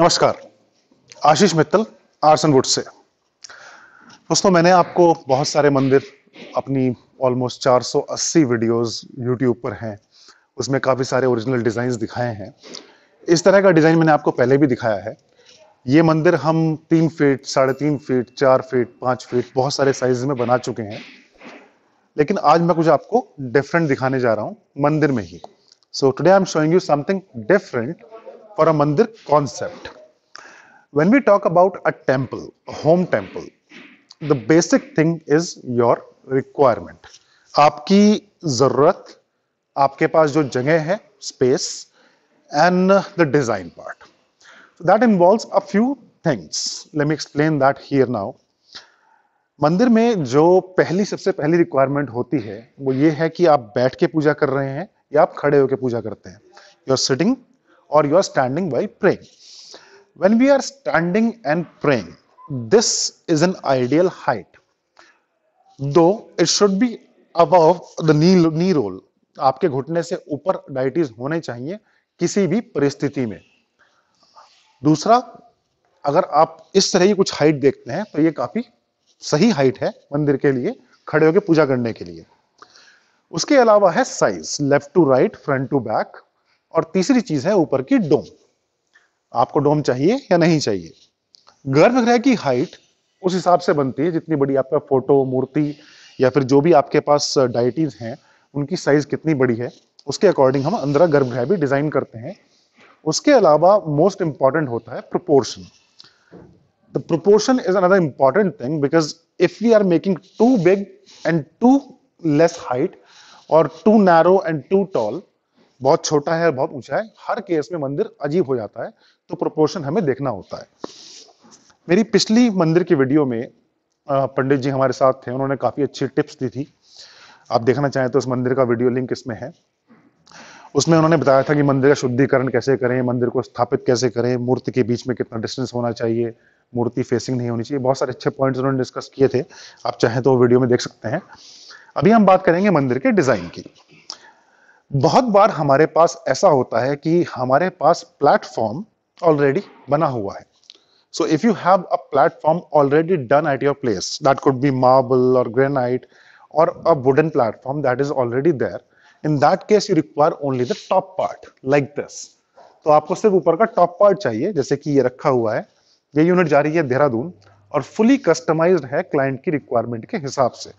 नमस्कार आशीष Mittal arson would say दोस्तों मैंने आपको बहुत सारे मंदिर अपनी ऑलमोस्ट 480 वीडियोस यूट्यूब पर हैं उसमें काफ़ी सारे ओरिजिनल डिज़ाइंस दिखाए हैं इस तरह का डिज़ाइन मैंने आपको पहले भी दिखाया है ये मंदिर हम तीन फीट साढ़े तीन फीट चार फीट पाँच फीट बहुत सारे साइज में बना चुके हैं लेकिन आज मैं कुछ आपको डिफरेंट दिखाने जा रहा हूँ मंदिर में ही so today I am showing you something different or a mandir concept. When we talk about a temple, a home temple, the basic thing is your requirement. आपकी ज़रूरत आपके पास जो जगह है space and the design part that involve a few things let me explain that here now मंदिर में जो पहली सबसे पहली रिक्वायरमेंट होती है वो ये है कि आप बैठ के पूजा कर रहे हैं या आप खड़े होकर पूजा करते हैं you are sitting or you are standing while praying. When we are standing and praying, this is an ideal height, though it should be above the knee, knee roll. आपके घुटने से ऊपर डाइटीज होने चाहिए किसी भी परिस्थिति में दूसरा अगर आप इस तरह की कुछ हाइट देखते हैं तो ये काफी सही हाइट है मंदिर के लिए खड़े होकर पूजा करने के लिए उसके अलावा है size left to right front to back और तीसरी चीज है ऊपर की डोम आपको डोम चाहिए या नहीं चाहिए गर्भगृह की हाइट उस हिसाब से बनती है जितनी बड़ी आपका फोटो मूर्ति या फिर जो भी आपके पास डाइटीज हैं उनकी साइज कितनी बड़ी है उसके अकॉर्डिंग हम अंदर गर्भगृह भी डिजाइन करते हैं उसके अलावा मोस्ट इंपॉर्टेंट होता है proportion the proportion is another important thing because if we are making too big and too less height और too narrow and too tall बहुत छोटा है और बहुत ऊंचा है हर केस में मंदिर अजीब हो जाता है तो प्रोपोर्शन हमें देखना होता है मेरी पिछली मंदिर की वीडियो में पंडित जी हमारे साथ थे उन्होंने काफ़ी अच्छी टिप्स दी थी आप देखना चाहें तो उस मंदिर का वीडियो लिंक इसमें है उसमें उन्होंने बताया था कि मंदिर का शुद्धिकरण कैसे करें मंदिर को स्थापित कैसे करें मूर्ति के बीच में कितना डिस्टेंस होना चाहिए मूर्ति फेसिंग नहीं होनी चाहिए बहुत सारे अच्छे पॉइंट्स उन्होंने डिस्कस किए थे आप चाहें तो वीडियो में देख सकते हैं अभी हम बात करेंगे मंदिर के डिज़ाइन की बहुत बार हमारे पास ऐसा होता है कि हमारे पास प्लेटफॉर्म ऑलरेडी बना हुआ है so if you have a platform already done at your place that could be marble और ग्रेनाइट और a wooden platform that is already there in that case you require only the top part like this तो आपको सिर्फ ऊपर का top part चाहिए जैसे कि ये रखा हुआ है ये यूनिट जा रही है देहरादून और फुली कस्टमाइज्ड है क्लाइंट की रिक्वायरमेंट के हिसाब से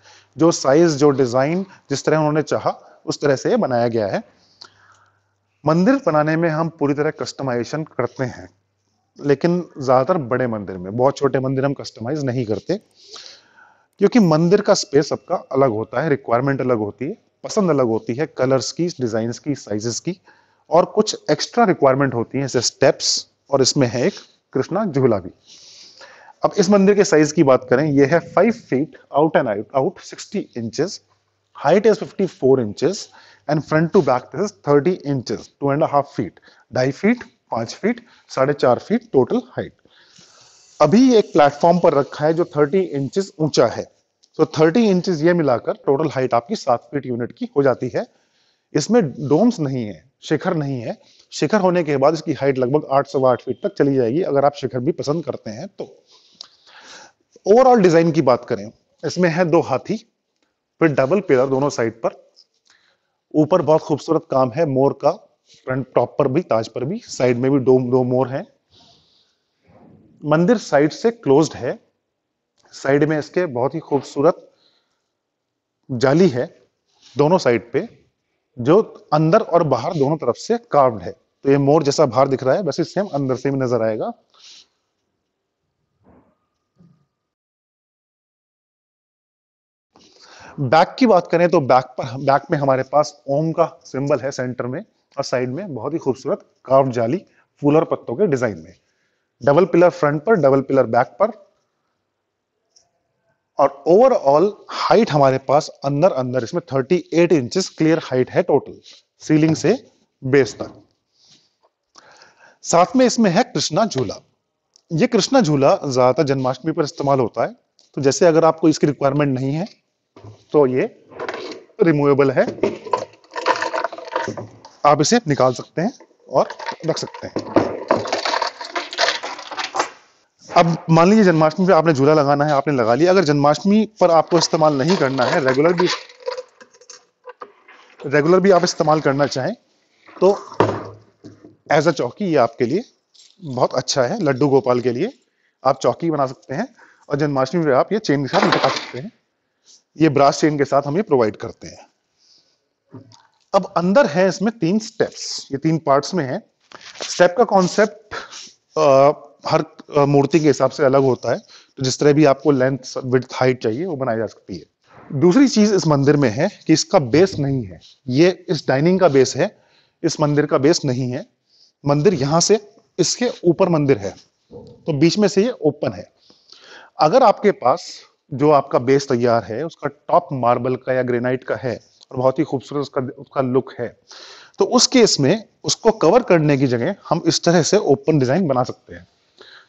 जो साइज जो डिजाइन जिस तरह उन्होंने चाहा उस तरह से बनाया गया है मंदिर बनाने में हम पूरी तरह कस्टमाइजेशन करते हैं लेकिन ज़्यादातर बड़े मंदिर में बहुत छोटे मंदिर हम कस्टमाइज नहीं करते क्योंकि मंदिर का स्पेस सबका अलग होता है रिक्वायरमेंट अलग होती है पसंद अलग होती है कलर्स की डिजाइन की साइजेस की और कुछ एक्स्ट्रा रिक्वायरमेंट होती है जैसे स्टेप्स और इसमें है एक कृष्णा झूला भी अब इस मंदिर के साइज की बात करें यह है five feet out and out out sixty inches height is 54 inches and front to back this is 30 inches two and a half feet die feet five feet साढ़े चार feet total height अभी एक platform पर रखा है जो 30 inches ऊंचा है सो so 30 inches ये मिलाकर total height आपकी सात feet unit की हो जाती है इसमें domes नहीं है शिखर नहीं है शिखर होने के बाद इसकी height लगभग आठ feet तक चली जाएगी अगर आप शिखर भी पसंद करते हैं तो overall design की बात करें इसमें है दो हाथी फिर डबल पिलर दोनों साइड पर ऊपर बहुत खूबसूरत काम है मोर का फ्रंट टॉप पर भी ताज पर भी साइड में भी दो दो मोर हैं मंदिर साइड से क्लोज्ड है साइड में इसके बहुत ही खूबसूरत जाली है दोनों साइड पे जो अंदर और बाहर दोनों तरफ से कार्व्ड है तो ये मोर जैसा बाहर दिख रहा है वैसे सेम अंदर से भी नजर आएगा बैक की बात करें तो बैक पर बैक में हमारे पास ओम का सिंबल है सेंटर में और साइड में बहुत ही खूबसूरत कार्व जाली फूलर पत्तों के डिजाइन में डबल पिलर फ्रंट पर डबल पिलर बैक पर और ओवरऑल हाइट हमारे पास अंदर अंदर इसमें 38 इंचेस क्लियर हाइट है टोटल सीलिंग से बेस तक साथ में इसमें है कृष्णा झूला ये कृष्णा झूला ज्यादातर जन्माष्टमी पर इस्तेमाल होता है तो जैसे अगर आपको इसकी रिक्वायरमेंट नहीं है तो ये रिमूवेबल है आप इसे निकाल सकते हैं और रख सकते हैं अब मान लीजिए जन्माष्टमी पे आपने झूला लगाना है आपने लगा लिया अगर जन्माष्टमी पर आपको इस्तेमाल नहीं करना है रेगुलर भी रेगुलर भी आप इस्तेमाल करना चाहें तो एज अ चौकी ये आपके लिए बहुत अच्छा है लड्डू गोपाल के लिए आप चौकी बना सकते हैं और जन्माष्टमी पे आप ये चेन के साथ लटका सकते हैं ये ब्रास चेन के साथ हमें प्रोवाइड करते हैं अब अंदर है इसमें तीन स्टेप्स ये तीन पार्ट्स में है स्टेप का कॉन्सेप्ट हर मूर्ति के हिसाब से अलग होता है तो जिस तरह भी आपको लेंथ विथ हाइट चाहिए वो बनाई जा सकती है दूसरी चीज इस मंदिर में है कि इसका बेस नहीं है ये इस डाइनिंग का बेस है इस मंदिर का बेस नहीं है मंदिर यहां से इसके ऊपर मंदिर है तो बीच में से ये ओपन है अगर आपके पास जो आपका बेस तैयार है उसका टॉप मार्बल का या ग्रेनाइट का है और बहुत ही खूबसूरत उसका उसका लुक है तो उस केस में उसको कवर करने की जगह हम इस तरह से ओपन डिजाइन बना सकते हैं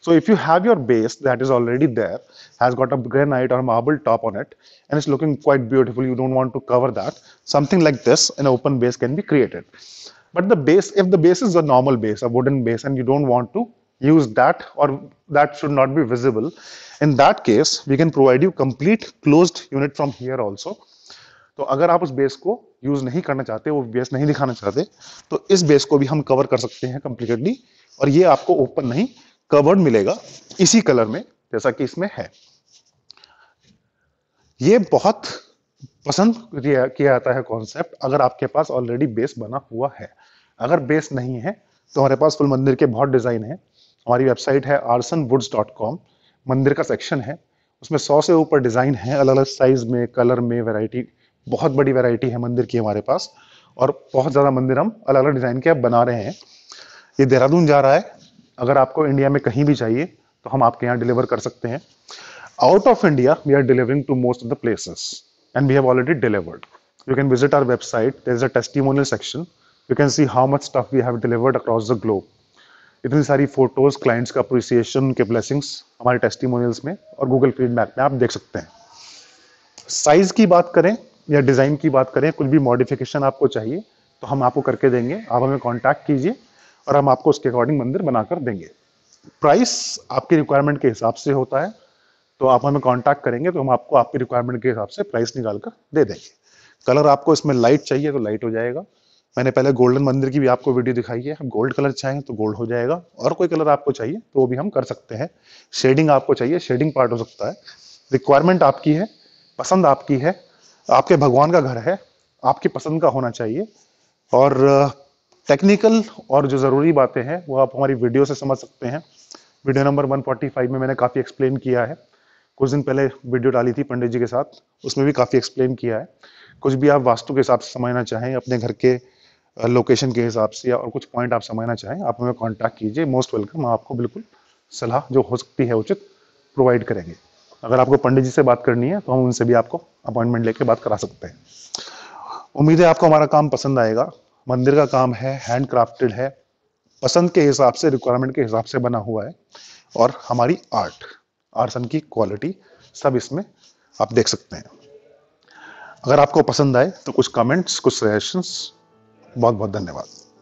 so if you have your base that is already there has got a granite और marble top on it and it's looking quite beautiful you don't want to cover that something like this in open base can be created but the base if the base is a normal base a wooden base and you don't want to use that or that should not be visible. In that case, we can provide you complete closed unit from here also. तो अगर आप उस base को use नहीं करना चाहते वो base नहीं दिखाना चाहते तो इस बेस को भी हम कवर कर सकते हैं completely और ये आपको ओपन नहीं कवर्ड मिलेगा इसी कलर में जैसा कि इसमें है ये बहुत पसंद किया जाता है कॉन्सेप्ट अगर आपके पास ऑलरेडी बेस बना हुआ है अगर बेस नहीं है तो हमारे पास फुल मंदिर के बहुत डिजाइन है हमारी वेबसाइट है आरसन मंदिर का सेक्शन है उसमें सौ से ऊपर डिज़ाइन है अलग अलग साइज़ में कलर में वैरायटी बहुत बड़ी वैरायटी है मंदिर की हमारे पास और बहुत ज़्यादा मंदिर हम अलग अलग डिज़ाइन के अब बना रहे हैं ये देहरादून जा रहा है अगर आपको इंडिया में कहीं भी चाहिए तो हम आपके यहाँ डिलीवर कर सकते हैं out of India we are delivering to most of the places and we have already delivered you can visit our website there is a testimonial section you can see how much stuff we have delivered across the globe इतनी सारी photos clients का appreciation के blessings हमारे testimonials में और Google feedback में आप देख सकते हैं साइज़ की बात करें या डिज़ाइन की बात करें कुछ भी मॉडिफिकेशन आपको चाहिए तो हम आपको करके देंगे आप हमें कॉन्टैक्ट कीजिए और हम आपको उसके अकॉर्डिंग मंदिर बनाकर देंगे प्राइस आपकी रिक्वायरमेंट के हिसाब से होता है तो आप हमें कॉन्टेक्ट करेंगे तो हम आपको आपकी रिक्वायरमेंट के हिसाब से प्राइस निकाल कर दे देंगे कलर आपको इसमें लाइट चाहिए तो लाइट हो जाएगा मैंने पहले गोल्डन मंदिर की भी आपको वीडियो दिखाई है हम गोल्ड कलर चाहेंगे तो गोल्ड हो जाएगा और कोई कलर आपको चाहिए तो वो भी हम कर सकते हैं शेडिंग आपको चाहिए शेडिंग पार्ट हो सकता है रिक्वायरमेंट आपकी है पसंद आपकी है आपके भगवान का घर है आपकी पसंद का होना चाहिए और टेक्निकल और जो ज़रूरी बातें हैं वो आप हमारी वीडियो से समझ सकते हैं वीडियो नंबर 145 में मैंने काफ़ी एक्सप्लेन किया है कुछ दिन पहले वीडियो डाली थी पंडित जी के साथ उसमें भी काफ़ी एक्सप्लेन किया है कुछ भी आप वास्तु के हिसाब से समझना चाहें अपने घर के लोकेशन के हिसाब से और कुछ पॉइंट आप समझना चाहें आप हमें कॉन्टैक्ट कीजिए मोस्ट वेलकम आपको बिल्कुल सलाह जो हो सकती है उचित प्रोवाइड करेंगे अगर आपको पंडित जी से बात करनी है तो हम उनसे भी आपको अपॉइंटमेंट लेके बात करा सकते हैं उम्मीद है आपको हमारा काम पसंद आएगा मंदिर का काम है हैंड क्राफ्टेड है पसंद के हिसाब से रिक्वायरमेंट के हिसाब से बना हुआ है और हमारी आर्ट आर्सन की क्वालिटी सब इसमें आप देख सकते हैं अगर आपको पसंद आए तो कुछ कमेंट्स कुछ सजेशंस बहुत बहुत धन्यवाद